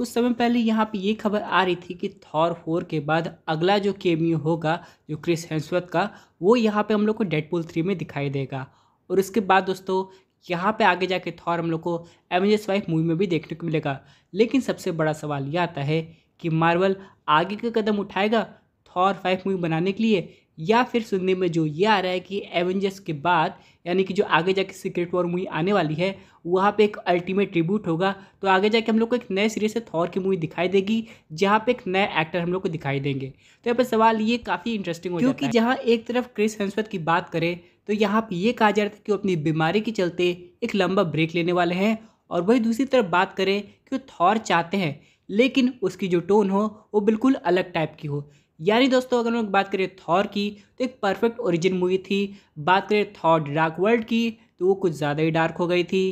कुछ समय पहले यहाँ पे ये खबर आ रही थी कि थॉर फोर के बाद अगला जो केमियो होगा जो क्रिस हेंसवर्थ का वो यहाँ पे हम लोग को डेडपुल थ्री में दिखाई देगा और उसके बाद दोस्तों यहाँ पे आगे जाके थॉर हम लोग को एवेंजर्स वाइफ मूवी में भी देखने को मिलेगा लेकिन सबसे बड़ा सवाल यह आता है कि मार्वल आगे का कदम उठाएगा थॉर फाइव मूवी बनाने के लिए या फिर सुनने में जो ये आ रहा है कि एवेंजर्स के बाद यानी कि जो आगे जाके सीक्रेट वॉर मूवी आने वाली है वहाँ पे एक अल्टीमेट ट्रिब्यूट होगा तो आगे जाके हम लोग को एक नए सीरीज से थॉर की मूवी दिखाई देगी जहाँ पे एक नए एक्टर हम लोग को दिखाई देंगे तो यहाँ पर सवाल ये काफ़ी इंटरेस्टिंग हो क्योंकि जहाँ एक तरफ क्रिस हंसवत की बात करें तो यहाँ पर ये कहा जा रहा था कि वो अपनी बीमारी के चलते एक लंबा ब्रेक लेने वाले हैं और वही दूसरी तरफ बात करें कि वो थॉर चाहते हैं लेकिन उसकी जो टोन हो वो बिल्कुल अलग टाइप की हो यानी दोस्तों अगर हम लोग बात करें थॉर की तो एक परफेक्ट ओरिजिन मूवी थी बात करें थॉर डार्क वर्ल्ड की तो वो कुछ ज़्यादा ही डार्क हो गई थी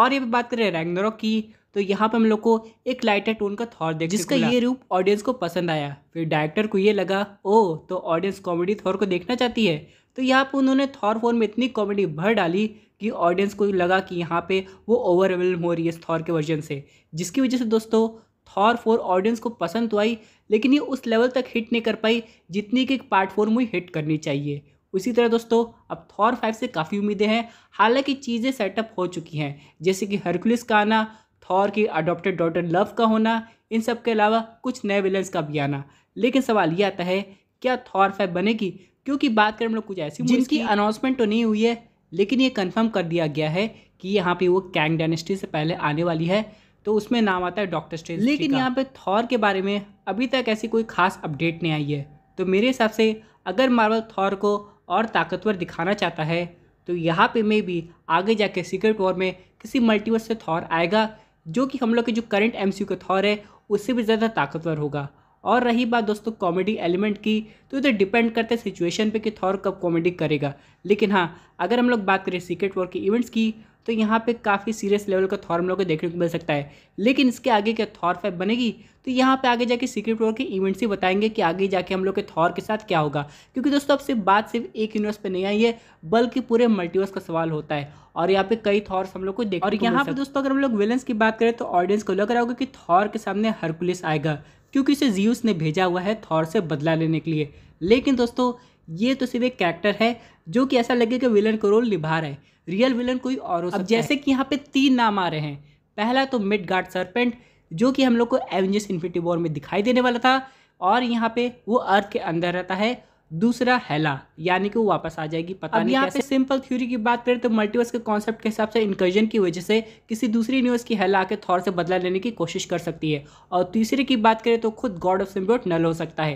और ये बात करें रैंगनरॉक की तो यहाँ पर हम लोग को एक लाइटर टोन का थॉर देखने जिसका ये रूप ऑडियंस को पसंद आया फिर डायरेक्टर को ये लगा ओ तो ऑडियंस कॉमेडी थॉर को देखना चाहती है तो यहाँ पर उन्होंने थॉर फोन में इतनी कॉमेडी भर डाली कि ऑडियंस को लगा कि यहाँ पे वो ओवरवेलम हो रही है इस थॉर के वर्जन से जिसकी वजह से दोस्तों थॉर फोर ऑडियंस को पसंद तो आई लेकिन ये उस लेवल तक हिट नहीं कर पाई जितनी कि पार्ट फोर मुझे हिट करनी चाहिए उसी तरह दोस्तों अब थॉर फाइव से काफ़ी उम्मीदें हैं हालांकि चीज़ें सेटअप हो चुकी हैं जैसे कि हरकुलिस का आना थॉर की अडॉप्टेड डॉटर लव का होना इन सब के अलावा कुछ नए विलन्स का भी आना लेकिन सवाल ये आता है क्या थॉर फाइव बनेगी क्योंकि बात करें हम लोग कुछ ऐसी जिनकी अनाउंसमेंट तो नहीं हुई है लेकिन ये कंफर्म कर दिया गया है कि यहाँ पे वो कैंग डायनेस्टी से पहले आने वाली है तो उसमें नाम आता है डॉक्टर स्ट्रेंज लेकिन यहाँ पे थॉर के बारे में अभी तक ऐसी कोई खास अपडेट नहीं आई है तो मेरे हिसाब से अगर मार्वल थॉर को और ताकतवर दिखाना चाहता है तो यहाँ पे मे भी आगे जाके सीक्रेट वॉर में किसी मल्टीवर्स से थॉर आएगा जो कि हम लोग के जो करंट एम का थॉर है उससे भी ज़्यादा ताकतवर होगा और रही बात दोस्तों कॉमेडी एलिमेंट की तो इधर डिपेंड करते हैं सिचुएशन पे कि थॉर कब कॉमेडी करेगा लेकिन हाँ अगर हम लोग बात करें सीक्रेट वॉर के इवेंट्स की तो यहाँ पे काफ़ी सीरियस लेवल का थॉर हम लोग को देखने को मिल सकता है लेकिन इसके आगे क्या थॉर फाइव बनेगी तो यहाँ पे आगे जाके सीक्रेट वॉर के इवेंट्स ही बताएंगे कि आगे जाके हम लोग के थॉर के साथ क्या होगा क्योंकि दोस्तों अब सिर्फ बात सिर्फ एक यूनिवर्स पर नहीं आई है बल्कि पूरे मल्टीवर्स का सवाल होता है और यहाँ पे कई थॉर्स हम लोग को देख और यहाँ पर दोस्तों अगर हम लोग विलन्स की बात करें तो ऑडियंस को लग रहा होगा कि थॉर के सामने हरकुलिस आएगा क्योंकि इसे जीवस ने भेजा हुआ है थॉर से बदला लेने के लिए लेकिन दोस्तों ये तो सिर्फ एक कैरेक्टर है जो कि ऐसा लगे कि विलन का रोल निभा रहा है रियल विलन कोई और हो अब जैसे कि यहाँ पे तीन नाम आ रहे हैं पहला तो मिड गार्ड सरपेंट जो कि हम लोग को एवेंजर्स इन्फिनिटी वॉर में दिखाई देने वाला था और यहाँ पे वो अर्थ के अंदर रहता है दूसरा हेला यानी कि वो वापस आ जाएगी पता अब नहीं यहाँ पे सिंपल थ्योरी की बात करें तो मल्टीवर्स के कॉन्सेप्ट के हिसाब से इंकर्जन की वजह से किसी दूसरी यूनिवर्स की हेला आके थॉर से बदला लेने की कोशिश कर सकती है और तीसरे की बात करें तो खुद गॉड ऑफ सिम्बियोट नल हो सकता है